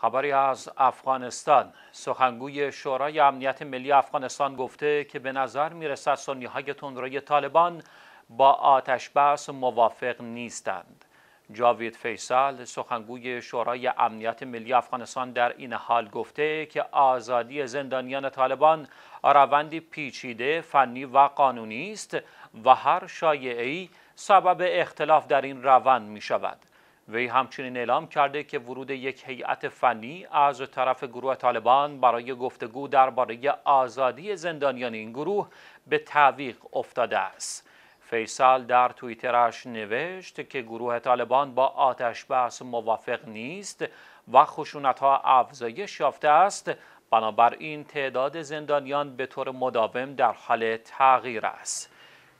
خبری از افغانستان سخنگوی شورای امنیت ملی افغانستان گفته که به نظر میرسد سنی های تندروی طالبان با آتش بس موافق نیستند جاوید فیصل سخنگوی شورای امنیت ملی افغانستان در این حال گفته که آزادی زندانیان طالبان روندی پیچیده فنی و قانونی است و هر شایعی سبب اختلاف در این روند می شود وی همچنین اعلام کرده که ورود یک هیئت فنی از طرف گروه طالبان برای گفتگو درباره آزادی زندانیان این گروه به تعویق افتاده است فیصل در توییترش نوشت که گروه طالبان با آتش بحث موافق نیست و خشونت ها افزایش یافته است بنابراین تعداد زندانیان به طور مداوم در حال تغییر است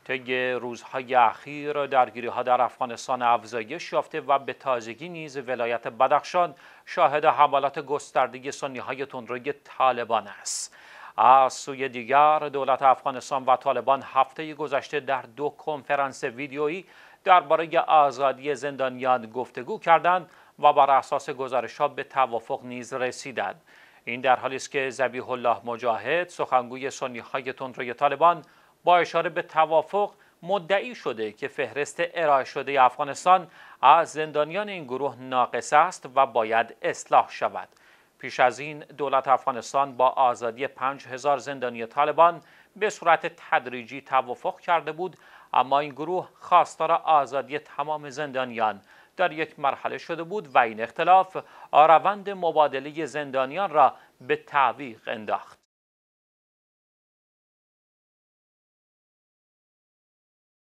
طی روزهای اخیر درگیری ها در افغانستان افزایش یافته و به تازگی نیز ولایت بدخشان شاهد حملات گسترده سنی های تندروی طالبان است از سوی دیگر دولت افغانستان و طالبان هفته گذشته در دو کنفرانس ویدیویی درباره آزادی زندانیان گفتگو کردند و بر اساس گزارش ها به توافق نیز رسیدند این در حالی است که زبیح الله مجاهد سخنگوی سنی های تندروی طالبان با اشاره به توافق مدعی شده که فهرست ارائه شده افغانستان از زندانیان این گروه ناقص است و باید اصلاح شود. پیش از این دولت افغانستان با آزادی 5000 زندانی طالبان به صورت تدریجی توافق کرده بود اما این گروه خواستار آزادی تمام زندانیان در یک مرحله شده بود و این اختلاف آروند مبادله زندانیان را به تعویق انداخت.